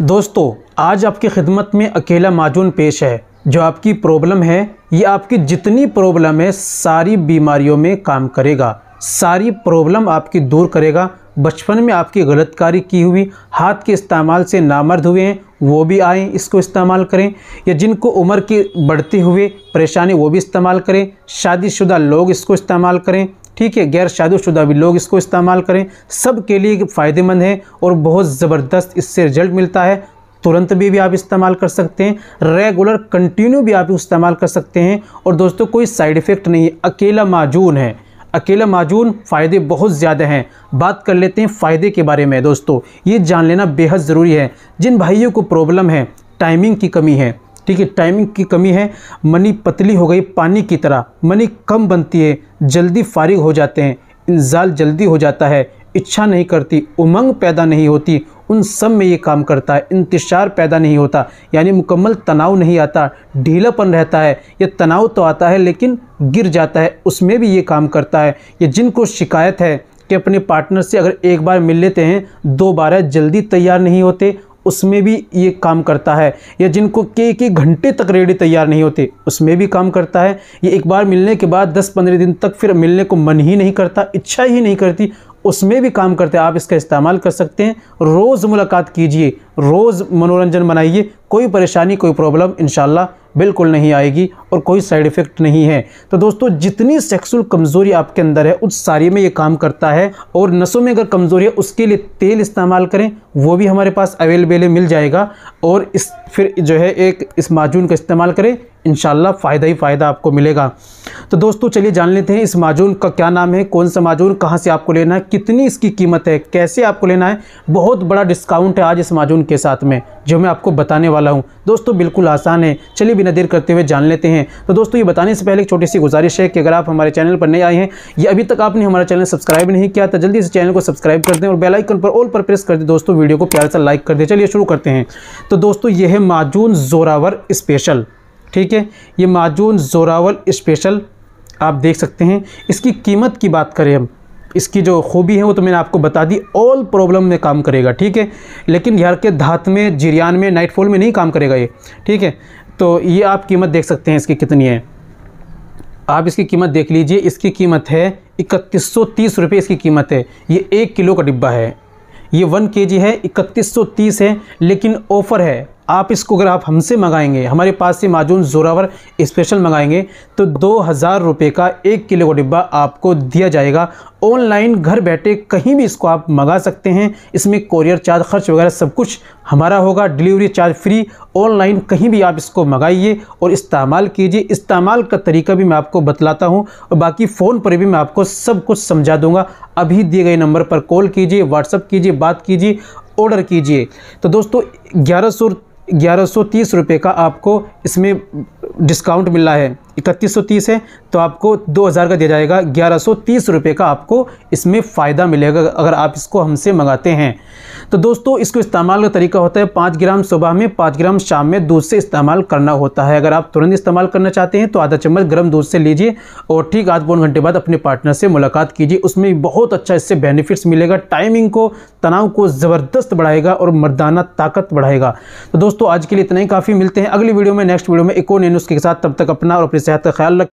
दोस्तों आज आपकी खिदमत में अकेला माजून पेश है जो आपकी प्रॉब्लम है ये आपकी जितनी प्रॉब्लम है सारी बीमारियों में काम करेगा सारी प्रॉब्लम आपकी दूर करेगा बचपन में आपकी गलतकारी की हुई हाथ के इस्तेमाल से नामर्द हुए हैं वो भी आए इसको इस्तेमाल करें या जिनको उम्र की बढ़ती हुए परेशानी वो भी इस्तेमाल करें शादीशुदा लोग इसको इस्तेमाल करें ठीक है गैर शादीशुदा भी लोग इसको इस्तेमाल करें सब के लिए फ़ायदेमंद है और बहुत ज़बरदस्त इससे रिजल्ट मिलता है तुरंत भी भी आप इस्तेमाल कर सकते हैं रेगुलर कंटिन्यू भी आप इस्तेमाल कर सकते हैं और दोस्तों कोई साइड इफ़ेक्ट नहीं है अकेला माजून है अकेला माजून फ़ायदे बहुत ज़्यादा हैं बात कर लेते हैं फ़ायदे के बारे में दोस्तों ये जान लेना बेहद ज़रूरी है जिन भाइयों को प्रॉब्लम है टाइमिंग की कमी है ठीक है टाइमिंग की कमी है मनी पतली हो गई पानी की तरह मनी कम बनती है जल्दी फारिग हो जाते हैं इंजाल जल्दी हो जाता है इच्छा नहीं करती उमंग पैदा नहीं होती उन सब में ये काम करता है इंतशार पैदा नहीं होता यानी मुकम्मल तनाव नहीं आता ढीलापन रहता है यह तनाव तो आता है लेकिन गिर जाता है उसमें भी ये काम करता है ये जिनको शिकायत है कि अपने पार्टनर से अगर एक बार मिल लेते हैं दो बार जल्दी तैयार नहीं होते उसमें भी ये काम करता है या जिनको के के घंटे तक रेडी तैयार नहीं होते उसमें भी काम करता है ये एक बार मिलने के बाद 10-15 दिन तक फिर मिलने को मन ही नहीं करता इच्छा ही नहीं करती उसमें भी काम करते हैं आप इसका इस्तेमाल कर सकते हैं रोज़ मुलाकात कीजिए रोज़ मनोरंजन बनाइए कोई परेशानी कोई प्रॉब्लम इन बिल्कुल नहीं आएगी और कोई साइड इफ़ेक्ट नहीं है तो दोस्तों जितनी सेक्सुअल कमज़ोरी आपके अंदर है उस सारी में ये काम करता है और नसों में अगर कमज़ोरी है उसके लिए तेल इस्तेमाल करें वो भी हमारे पास अवेलेबल मिल जाएगा और इस फिर जो है एक इस माजून का इस्तेमाल करें इन फ़ायदा ही फ़ायदा आपको मिलेगा तो दोस्तों चलिए जान लेते हैं इस माजून का क्या नाम है कौन सा माजून कहाँ से आपको लेना है कितनी इसकी कीमत है कैसे आपको लेना है बहुत बड़ा डिस्काउंट है आज इस माजून के साथ में जो मैं आपको बताने वाला हूँ दोस्तों बिल्कुल आसान है चलिए बिना देर करते हुए जान लेते हैं हैं तो दोस्तों ये बताने से पहले एक छोटी सी गुजारिश है कि अगर आप हमारे चैनल पर नए आए हैं या अभी तक आपने हमारा चैनल सब्सक्राइब नहीं किया तो जल्दी से चैनल को सब्सक्राइब कर दें और बेलाइकन पर ऑल पर प्रेस कर दें दोस्तों वीडियो को प्यार से लाइक कर दें चलिए शुरू करते हैं तो दोस्तों ये है माजून जोरावर स्पेशल ठीक है ये माजून जोरावर स्पेशल आप देख सकते हैं इसकी कीमत की बात करें हम इसकी जो खूबी है वो तो मैंने आपको बता दी ऑल प्रॉब्लम में काम करेगा ठीक है लेकिन यार के धात में जिरियान में नाइटफॉल में नहीं काम करेगा ये ठीक है तो ये आप कीमत देख सकते हैं इसकी कितनी है आप इसकी कीमत देख लीजिए इसकी कीमत है इकतीस सौ तीस रुपये इसकी कीमत है ये एक किलो का डिब्बा है ये वन के जी है इकतीस सौ तीस है लेकिन ऑफ़र है आप इसको अगर आप हमसे मंगाएंगे हमारे पास से माजून जोरावर स्पेशल मंगाएंगे तो दो हज़ार रुपये का एक किलो का डिब्बा आपको दिया जाएगा ऑनलाइन घर बैठे कहीं भी इसको आप मंगा सकते हैं इसमें कोरियर चार्ज खर्च वगैरह सब कुछ हमारा होगा डिलीवरी चार्ज फ्री ऑनलाइन कहीं भी आप इसको मंगाइए और इस्तेमाल कीजिए इस्तेमाल का तरीका भी मैं आपको बतलाता हूँ और बाकी फ़ोन पर भी मैं आपको सब कुछ समझा दूँगा अभी दिए गए नंबर पर कॉल कीजिए व्हाट्सअप कीजिए बात कीजिए ऑर्डर कीजिए तो दोस्तों ग्यारह सौ ग्यारह सौ तीस रुपये का आपको इसमें डिस्काउंट मिला है इकतीस सौ तीस है तो आपको दो हज़ार का दिया जाएगा ग्यारह सौ तीस रुपये का आपको इसमें फ़ायदा मिलेगा अगर आप इसको हमसे मंगाते हैं तो दोस्तों इसको इस्तेमाल का तरीका होता है पाँच ग्राम सुबह में पाँच ग्राम शाम में दूध से इस्तेमाल करना होता है अगर आप तुरंत इस्तेमाल करना चाहते हैं तो आधा चम्मच गर्म दूध से लीजिए और ठीक आध पौन घंटे बाद अपने पार्टनर से मुलाकात कीजिए उसमें बहुत अच्छा इससे बेनिफिट्स मिलेगा टाइमिंग को तनाव को ज़बरदस्त बढ़ाएगा और मर्दाना ताकत बढ़ाएगा तो दोस्तों आज के लिए इतना ही काफ़ी मिलते हैं अगली वीडियो में नेक्स्ट वीडियो में एक और न्यूज़ के साथ तब तक अपना और अपने صحت خیال